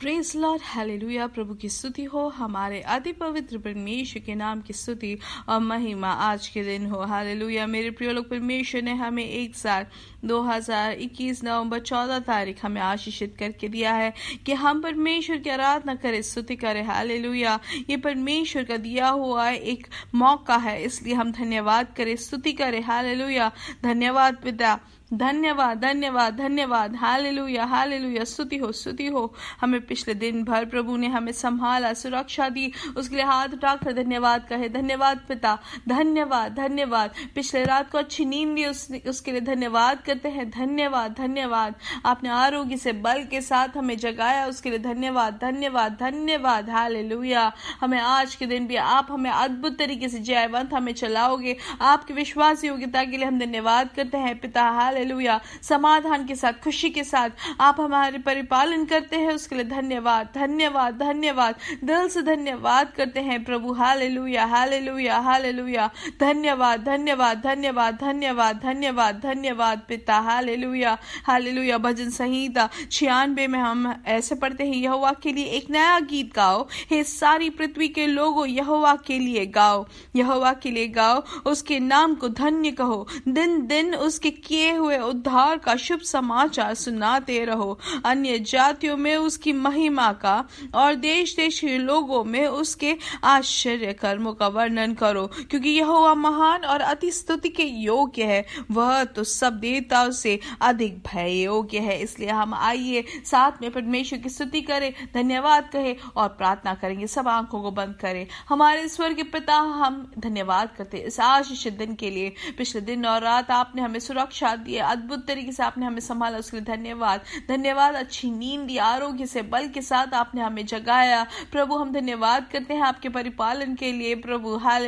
press Lord hallelujah प्रभु की स्तुति हो हमारे अति पवित्र परमेश्वर के नाम की स्तुति और महिमा आज के दिन हो हालेलुया मेरे प्रिय लोग परमेश्वर ने हमें एक साल 2021 नवंबर 14 तारीख हमें आशीषित करके दिया है कि हम परमेश्वर की आराधना करें स्तुति करें हालेलुया ये परमेश्वर का दिया हुआ एक मौका है इसलिए हम धन्यवाद करें स्तुति करें हालेलुया धन्यवाद पिता धन्यवाद धन्यवाद धन्यवाद हालेलुया हालेलुया स्तुति हो स्तुति हो हमें पिछले दिन भर प्रभु ने हमें संभाला सुरक्षा दी उसके लिए हाथ उठाकर धन्यवाद कहे धन्यवाद पिता धन्यवाद धन्यवाद पिछले रात को अच्छी नींद दी उस, उसके लिए धन्यवाद करते हैं धन्यवाद धन्यवाद आपने आरोग्य से बल के साथ हमें जगाया उसके लिए धन्यवाद धन्यवाद धन्यवाद हालेलुया हमें आज के दिन भी आप हमें अद्भुत तरीके से जयवंत हमें चलाओगे आपकी विश्वास योग्यता के लिए हम धन्यवाद करते हैं पिता हाल हालेलुया समाधान के साथ खुशी के साथ आप हमारे परिपालन करते हैं उसके लिए धन्यवाद धन्यवाद धन्यवाद दिल से धन्यवाद करते हैं प्रभु हालेलुया हालेलुया हालेलुया धन्यवाद धन्यवाद धन्यवाद धन्यवाद धन्यवाद धन्यवाद पिता हालेलुया हालेलुया भजन संहिता छियानबे में हम ऐसे पढ़ते हैं यहोवा के लिए एक नया गीत गाओ हे सारी पृथ्वी के लोगों यहोवा के लिए गाओ यहोवा के लिए गाओ उसके नाम को धन्य कहो दिन दिन उसके किए हुए हुए उद्धार का शुभ समाचार सुनाते रहो अन्य जातियों में उसकी महिमा का और देश देश के लोगों में उसके आश्चर्य कर्मों का वर्णन करो क्योंकि यह महान और अति स्तुति के योग्य है वह तो सब देवताओं से अधिक भय योग्य है इसलिए हम आइए साथ में परमेश्वर की स्तुति करें धन्यवाद कहे और प्रार्थना करेंगे सब आंखों को बंद करें हमारे ईश्वर के पिता हम धन्यवाद करते इस आशीष दिन के लिए पिछले दिन और रात आपने हमें सुरक्षा दी किए अद्भुत तरीके से आपने हमें संभाला उसके लिए धन्यवाद धन्यवाद अच्छी नींद दी आरोग्य से बल के साथ आपने हमें जगाया प्रभु हम धन्यवाद करते हैं आपके परिपालन के लिए प्रभु हाल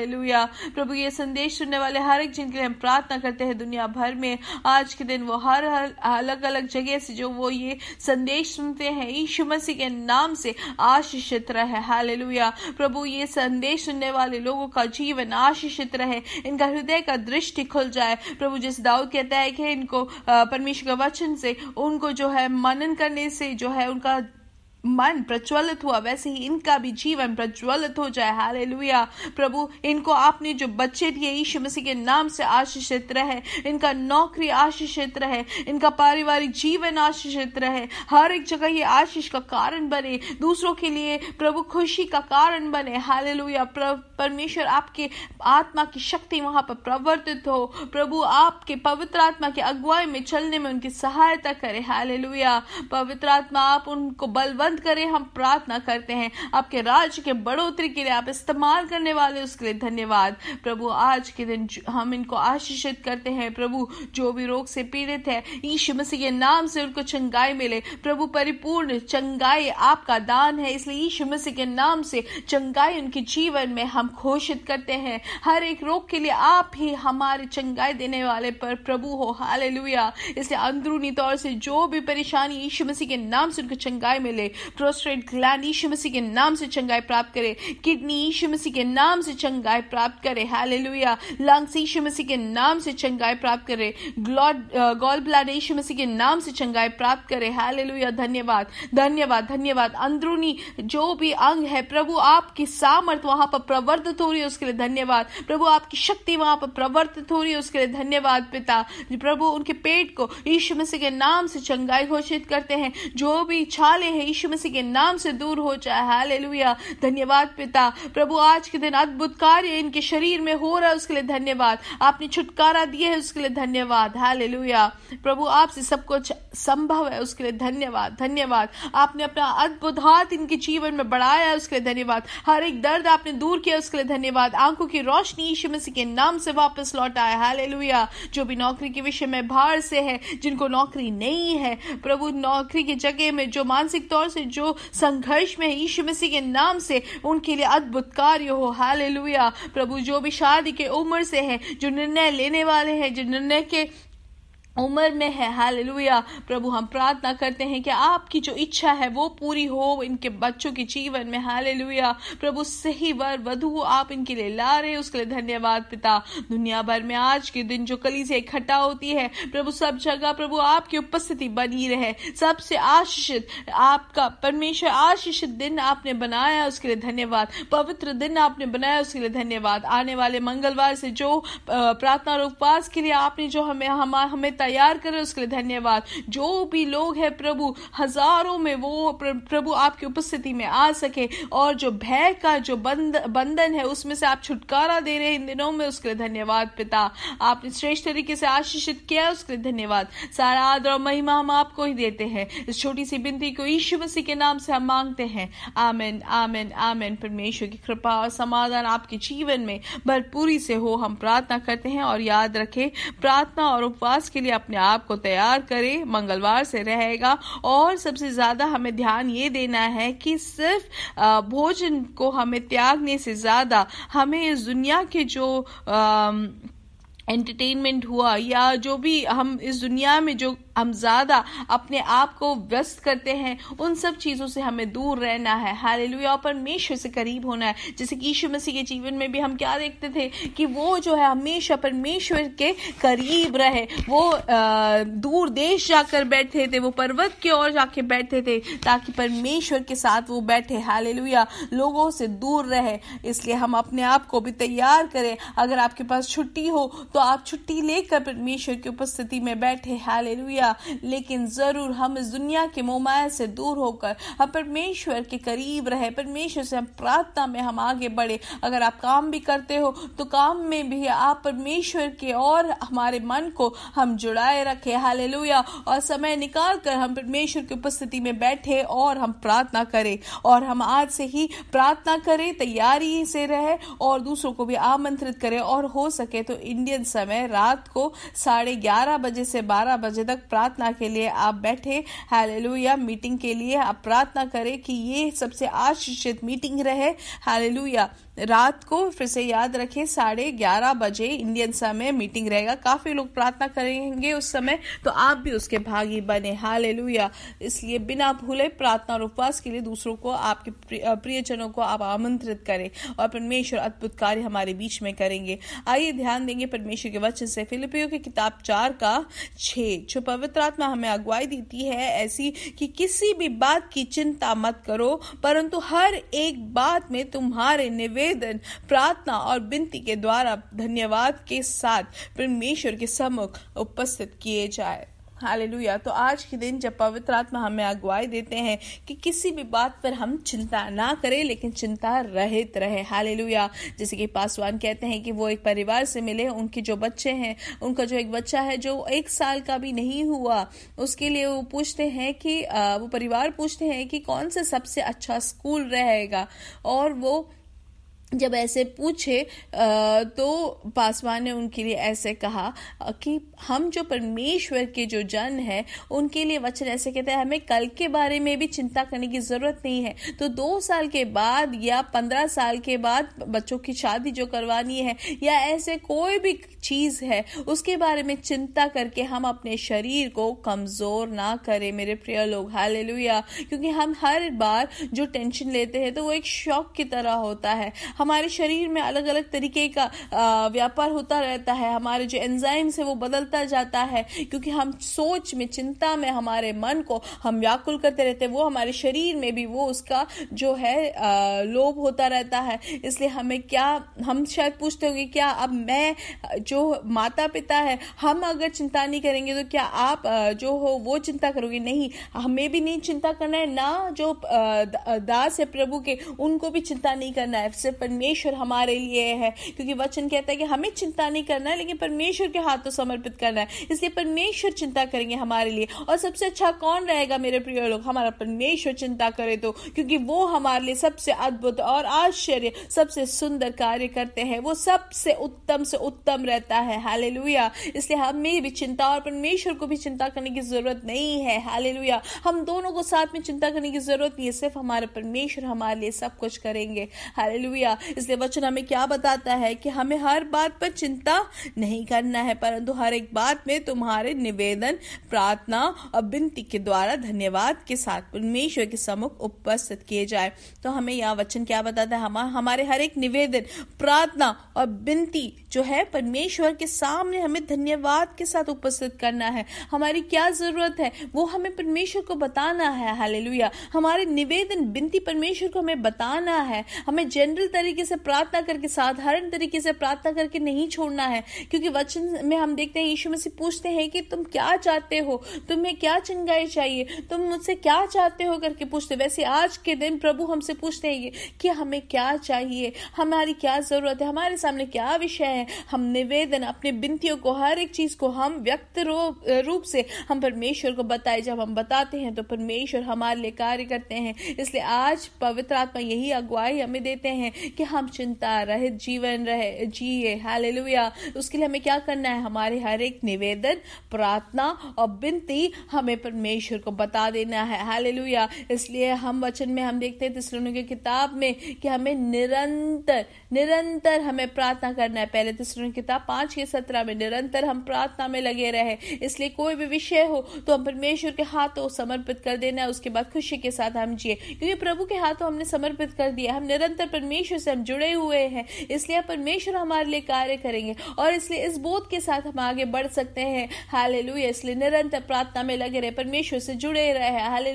प्रभु ये संदेश सुनने वाले हर एक जिनके लिए हम प्रार्थना करते हैं दुनिया भर में आज के दिन वो हर अलग अलग जगह से जो वो ये संदेश सुनते हैं यीशु मसीह के नाम से आशीषित रहे हाल प्रभु ये संदेश सुनने वाले लोगों का जीवन आशीषित रहे इनका हृदय का दृष्टि खुल जाए प्रभु जिस दाऊद कहता है कि इनको परमेश्वर के वचन से उनको जो है मनन करने से जो है उनका मन प्रज्वलित हुआ वैसे ही इनका भी जीवन प्रज्वलित हो जाए हाले प्रभु इनको आपने जो बच्चे दिए ईश मसीह के नाम से आशीषित रहे इनका नौकरी आशीषित रहे इनका पारिवारिक जीवन आशीषित रहे हर एक जगह ये आशीष का कारण बने दूसरों के लिए प्रभु खुशी का कारण बने हाले परमेश्वर आपके आत्मा की शक्ति वहां पर प्रवर्तित हो प्रभु आपके पवित्र आत्मा की अगुवाई में चलने में उनकी सहायता करे हाले पवित्र आत्मा आप उनको बलवत बंद करें हम प्रार्थना करते हैं आपके राज्य के बढ़ोतरी के लिए आप इस्तेमाल करने वाले उसके लिए धन्यवाद प्रभु आज के दिन हम इनको आशीषित करते हैं प्रभु जो भी रोग से पीड़ित है ईश्व मसीह के नाम से उनको चंगाई मिले प्रभु परिपूर्ण चंगाई आपका दान है इसलिए ईश्व मसीह के नाम से चंगाई उनके जीवन में हम घोषित करते हैं हर एक रोग के लिए आप ही हमारे चंगाई देने वाले पर प्रभु हो हाल इसलिए अंदरूनी तौर से जो भी परेशानी ईश्व मसीह के नाम से उनको चंगाई मिले प्रोस्ट्रेट ग्लैंड यीशु मसीह के नाम से चंगाई प्राप्त करे किडनी यीशु मसीह के नाम से चंगाई प्राप्त करे लुया लंग्स यीशु मसीह के नाम से चंगाई प्राप्त करे ग्लॉड गोल ब्लैडर यीशु मसीह के नाम से चंगाई प्राप्त करे लुया धन्यवाद धन्यवाद धन्यवाद अंदरूनी जो भी अंग है प्रभु आपकी सामर्थ वहां पर प्रवर्तित हो रही है उसके लिए धन्यवाद प्रभु आपकी शक्ति वहां पर प्रवर्तित हो रही है उसके लिए धन्यवाद पिता प्रभु उनके पेट को यीशु मसीह के नाम से चंगाई घोषित करते हैं जो भी छाले हैं यीशु मसीह के नाम से दूर हो जाए हालेलुया धन्यवाद पिता प्रभु आज के दिन अद्भुत कार्य इनके शरीर में हो रहा है उसके लिए धन्यवाद आपने छुटकारा दिया है उसके लिए धन्यवाद हालेलुया प्रभु आपसे सब कुछ संभव है उसके लिए धन्यवाद धन्यवाद आपने अपना अद्भुत हाथ इनके जीवन में बढ़ाया है उसके लिए धन्यवाद हर एक दर्द आपने दूर किया उसके लिए धन्यवाद आंखों की रोशनी यीशु मसीह के नाम से वापस लौट आया हालेलुया जो भी नौकरी के विषय में भार से है जिनको नौकरी नहीं है प्रभु नौकरी की जगह में जो मानसिक तौर से से जो संघर्ष में ईशु मसीह के नाम से उनके लिए अद्भुत कार्य हो हाल प्रभु जो भी शादी के उम्र से है जो निर्णय लेने वाले हैं जो निर्णय के उम्र में है हालेलुया प्रभु हम प्रार्थना करते हैं कि आपकी जो इच्छा है वो पूरी हो इनके बच्चों के जीवन में हालेलुया प्रभु सही वर वधु आप इनके लिए ला रहे उसके लिए धन्यवाद पिता दुनिया भर में आज के दिन जो कली से इकट्ठा होती है प्रभु सब जगह प्रभु आपकी उपस्थिति बनी रहे सबसे आशीषित आपका परमेश्वर आशीषित दिन आपने बनाया उसके लिए धन्यवाद पवित्र दिन आपने बनाया उसके लिए धन्यवाद आने वाले मंगलवार से जो प्रार्थना और उपवास के लिए आपने जो हमें हमें तैयार करें उसके लिए धन्यवाद जो भी लोग हैं प्रभु हजारों में वो प्रभु आपकी उपस्थिति में आ सके और जो भय का जो बंद बंधन है उसमें से आप छुटकारा दे रहे इन दिनों में उसके लिए धन्यवाद पिता आपने श्रेष्ठ तरीके से आशीषित किया उसके लिए धन्यवाद सारा आदर और महिमा हम आपको ही देते हैं इस छोटी सी बिनती को यीशु मसीह के नाम से हम मांगते हैं आमिन आमिन आमिन परमेश्वर की कृपा और समाधान आपके जीवन में भरपूरी से हो हम प्रार्थना करते हैं और याद रखें प्रार्थना और उपवास के लिए लिए अपने आप को तैयार करें मंगलवार से रहेगा और सबसे ज़्यादा हमें ध्यान ये देना है कि सिर्फ भोजन को हमें त्यागने से ज़्यादा हमें इस दुनिया के जो एंटरटेनमेंट हुआ या जो भी हम इस दुनिया में जो हम ज़्यादा अपने आप को व्यस्त करते हैं उन सब चीज़ों से हमें दूर रहना है हाल लुया परमेश्वर से करीब होना है जैसे कि यीशु मसीह के जीवन में भी हम क्या देखते थे कि वो जो है हमेशा परमेश्वर के करीब रहे वो आ, दूर देश जाकर बैठे थे वो पर्वत की ओर जाके बैठे थे ताकि परमेश्वर के साथ वो बैठे हाल लोगों से दूर रहे इसलिए हम अपने आप को भी तैयार करें अगर आपके पास छुट्टी हो तो आप छुट्टी लेकर परमेश्वर की उपस्थिति में बैठे हाल सकता लेकिन ज़रूर हम इस दुनिया के मोमायल से दूर होकर हम परमेश्वर के करीब रहे परमेश्वर से हम प्रार्थना में हम आगे बढ़े अगर आप काम भी करते हो तो काम में भी आप परमेश्वर के और हमारे मन को हम जुड़ाए रखे हाल और समय निकाल कर हम परमेश्वर की उपस्थिति में बैठे और हम प्रार्थना करें और हम आज से ही प्रार्थना करें तैयारी से रहे और दूसरों को भी आमंत्रित करें और हो सके तो इंडियन समय रात को साढ़े ग्यारह बजे से बारह बजे तक प्रार्थना के लिए आप बैठे हालेलुया मीटिंग के लिए आप प्रार्थना करें कि ये सबसे आशीषित मीटिंग रहे हालेलुया रात को फिर से याद रखें साढ़े ग्यारह बजे इंडियन समय मीटिंग रहेगा काफ़ी लोग प्रार्थना करेंगे उस समय तो आप भी उसके भागी बने हाले इसलिए बिना भूले प्रार्थना और उपवास के लिए दूसरों को आपके प्रियजनों को आप आमंत्रित करें और परमेश्वर अद्भुत कार्य हमारे बीच में करेंगे आइए ध्यान देंगे परमेश्वर के वचन से फिलिपियो की किताब चार का छे छुपा पवित्र आत्मा हमें अगुवाई देती है ऐसी कि किसी भी बात की चिंता मत करो परंतु हर एक बात में तुम्हारे निवेदन प्रार्थना और बिनती के द्वारा धन्यवाद के साथ परमेश्वर के सम्मुख उपस्थित किए जाए हालेलुया तो आज के दिन जब पवित्र आत्मा हमें अगुवाई देते हैं कि किसी भी बात पर हम चिंता ना करें लेकिन चिंता रहित रहे हालेलुया जैसे कि पासवान कहते हैं कि वो एक परिवार से मिले उनके जो बच्चे हैं उनका जो एक बच्चा है जो एक साल का भी नहीं हुआ उसके लिए वो पूछते हैं कि वो परिवार पूछते हैं कि कौन सा सबसे अच्छा स्कूल रहेगा और वो जब ऐसे पूछे तो पासवान ने उनके लिए ऐसे कहा कि हम जो परमेश्वर के जो जन है उनके लिए वचन ऐसे कहते हैं हमें कल के बारे में भी चिंता करने की ज़रूरत नहीं है तो दो साल के बाद या पंद्रह साल के बाद बच्चों की शादी जो करवानी है या ऐसे कोई भी चीज़ है उसके बारे में चिंता करके हम अपने शरीर को कमज़ोर ना करें मेरे प्रिय लोग हाल क्योंकि हम हर बार जो टेंशन लेते हैं तो वो एक शौक की तरह होता है हमारे शरीर में अलग अलग तरीके का व्यापार होता रहता है हमारे जो एंजाइम्स है वो बदलता जाता है क्योंकि हम सोच में चिंता में हमारे मन को हम व्याकुल करते रहते हैं वो हमारे शरीर में भी वो उसका जो है लोभ होता रहता है इसलिए हमें क्या हम शायद पूछते होंगे क्या अब मैं जो माता पिता है हम अगर चिंता नहीं करेंगे तो क्या आप जो हो वो चिंता करोगे नहीं हमें भी नहीं चिंता करना है ना जो दास है प्रभु के उनको भी चिंता नहीं करना है सिर्फ परमेश्वर हमारे लिए है क्योंकि वचन कहता है कि हमें चिंता नहीं करना है लेकिन परमेश्वर के हाथों समर्पित करना है इसलिए परमेश्वर चिंता करेंगे हमारे लिए और सबसे अच्छा कौन रहेगा मेरे प्रिय लोग हमारा परमेश्वर चिंता करे तो क्योंकि वो हमारे लिए सबसे अद्भुत और आश्चर्य सबसे सुंदर कार्य करते हैं वो सबसे उत्तम से उत्तम रहता है हाल इसलिए हमें भी चिंता और परमेश्वर को भी चिंता करने की जरूरत नहीं है हाल हम दोनों को साथ में चिंता करने की जरूरत नहीं है सिर्फ हमारे परमेश्वर हमारे लिए सब कुछ करेंगे हाल इसलिए वचन हमें क्या बताता है कि हमें हर बात पर चिंता नहीं करना है परंतु हर एक बात में तुम्हारे निवेदन प्रार्थना और बिनती के द्वारा धन्यवाद के साथ परमेश्वर के सम्मुख उपस्थित किए जाए तो हमें यह वचन क्या बताता है हमारे हमारे हर एक निवेदन प्रार्थना और बिनती जो है परमेश्वर के सामने हमें धन्यवाद के साथ उपस्थित करना है हमारी क्या जरूरत है वो हमें परमेश्वर को बताना है हालेलुया हमारे निवेदन बिनती परमेश्वर को हमें बताना है हमें जनरल तरीके तरीके से प्रार्थना करके साधारण तरीके से प्रार्थना करके नहीं छोड़ना है क्योंकि वचन में हम देखते हैं यीशु मसीह पूछते हैं कि तुम क्या चाहते हो तुम्हें क्या चिंगाई चाहिए तुम मुझसे क्या चाहते हो करके पूछते वैसे आज के दिन प्रभु हमसे पूछते हैं कि हमें क्या चाहिए हमारी क्या ज़रूरत है हमारे सामने क्या विषय है हम निवेदन अपने बिनतियों को हर एक चीज़ को हम व्यक्त रूप से हम परमेश्वर को बताए जब हम बताते हैं तो परमेश्वर हमारे लिए कार्य करते हैं इसलिए आज पवित्र आत्मा यही अगुवाई हमें देते हैं कि हम चिंता रहित जीवन रहे जिए हालेलुया तो उसके लिए हमें क्या करना है हमारे हर एक निवेदन प्रार्थना और बिनती हमें परमेश्वर को बता देना है हालेलुया इसलिए हम वचन में हम देखते हैं तिसलोनी की किताब में कि हमें निरंतर निरंतर हमें प्रार्थना करना है पहले की किताब पांच के सत्रह में निरंतर हम प्रार्थना में लगे रहे इसलिए कोई भी विषय हो तो हम परमेश्वर के हाथों समर्पित कर देना है उसके बाद खुशी के साथ हम जिए क्योंकि प्रभु के हाथों हमने समर्पित कर दिया हम निरंतर परमेश्वर से से हम जुड़े हुए हैं इसलिए परमेश्वर हमारे लिए कार्य करेंगे और इसलिए इस बोध के साथ हम आगे बढ़ सकते हैं हाल इसलिए निरंतर प्रार्थना में लगे रहे परमेश्वर से जुड़े रहे हाल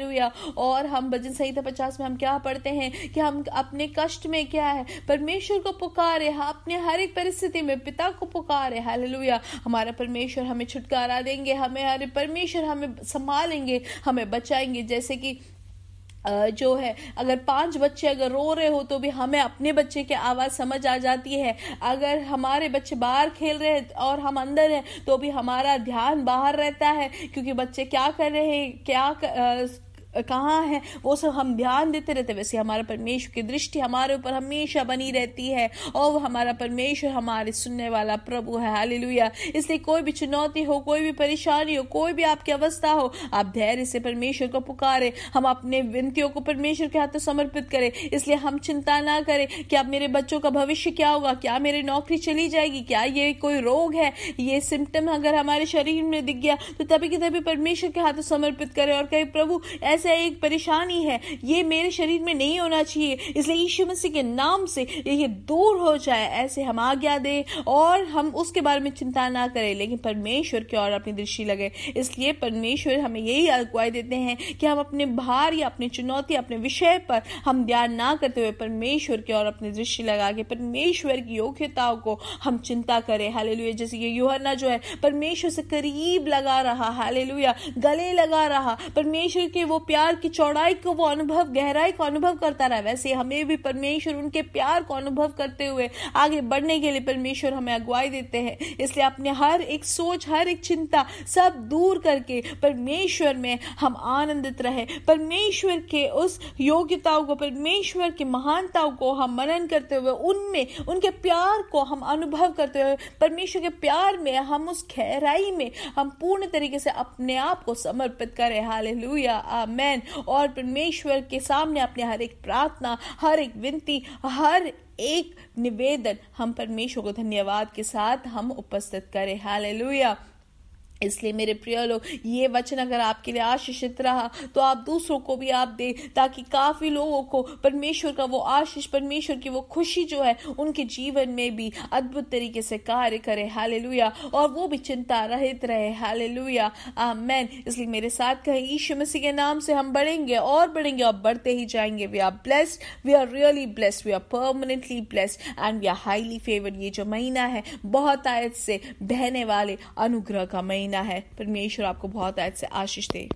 और हम भजन संहिता पचास में हम क्या पढ़ते हैं कि हम अपने कष्ट में क्या है परमेश्वर को पुकारे अपने हर एक परिस्थिति में पिता को पुकारे हाल हमारा परमेश्वर हमें छुटकारा देंगे हमें हरे परमेश्वर हमें संभालेंगे हमें बचाएंगे जैसे कि जो है अगर पांच बच्चे अगर रो रहे हो तो भी हमें अपने बच्चे की आवाज़ समझ आ जाती है अगर हमारे बच्चे बाहर खेल रहे हैं और हम अंदर हैं तो भी हमारा ध्यान बाहर रहता है क्योंकि बच्चे क्या कर रहे हैं क्या कहाँ है वो सब हम ध्यान देते रहते वैसे हमारा परमेश्वर की दृष्टि हमारे ऊपर हमेशा बनी रहती है और वो हमारा परमेश्वर हमारे सुनने वाला प्रभु है हाल इसलिए कोई भी चुनौती हो कोई भी परेशानी हो कोई भी आपकी अवस्था हो आप धैर्य से परमेश्वर को पुकारे हम अपने विनतियों को परमेश्वर के हाथों समर्पित करें इसलिए हम चिंता ना करें कि अब मेरे बच्चों का भविष्य क्या होगा क्या मेरी नौकरी चली जाएगी क्या ये कोई रोग है ये सिम्टम अगर हमारे शरीर में दिख गया तो तभी कि तभी परमेश्वर के हाथों समर्पित करें और कहे प्रभु ऐसे ऐसा एक परेशानी है ये मेरे शरीर में नहीं होना चाहिए इसलिए यीशु मसीह के नाम से ये दूर हो जाए ऐसे हम आज्ञा दें और हम उसके बारे में चिंता ना करें लेकिन परमेश्वर की ओर अपनी दृष्टि लगे इसलिए परमेश्वर हमें यही अगुवाई देते हैं कि हम अपने भार या अपनी चुनौती अपने विषय पर हम ध्यान ना करते हुए परमेश्वर की ओर अपनी दृष्टि लगा के परमेश्वर की योग्यताओं को हम चिंता करें लुया जैसे ये युहना जो है परमेश्वर से करीब लगा रहा हालेलुया गले लगा रहा परमेश्वर के वो प्यार प्यार की चौड़ाई को वो अनुभव गहराई को अनुभव करता रहा वैसे हमें भी परमेश्वर उनके प्यार को अनुभव करते हुए आगे बढ़ने के लिए परमेश्वर हमें अगुवाई देते हैं इसलिए अपने हर एक सोच हर एक चिंता सब दूर करके परमेश्वर में हम आनंदित रहे परमेश्वर के उस योग्यताओं को परमेश्वर की महानताओं को हम मनन करते हुए उनमें उनके प्यार को हम अनुभव करते हुए परमेश्वर के प्यार में हम उस गहराई में हम पूर्ण तरीके से अपने आप को समर्पित करें हाल लुया आम मैन और परमेश्वर के सामने अपने हर एक प्रार्थना हर एक विनती हर एक निवेदन हम परमेश्वर को धन्यवाद के साथ हम उपस्थित करें हालेलुया इसलिए मेरे प्रिय लोग ये वचन अगर आपके लिए आशीषित रहा तो आप दूसरों को भी आप दे ताकि काफ़ी लोगों को परमेश्वर का वो आशीष परमेश्वर की वो खुशी जो है उनके जीवन में भी अद्भुत तरीके से कार्य करे हाले और वो भी चिंता रहित रहे हाले लुया मैन इसलिए मेरे साथ कहे ईश्व मसीह के नाम से हम बढ़ेंगे और बढ़ेंगे और बढ़ते ही जाएंगे we are blessed we are really blessed we are permanently blessed and we are highly favoured ये जो महीना है बहुत आयत से बहने वाले अनुग्रह का महीना महीना है परमेश्वर आपको बहुत आयत से आशीष दे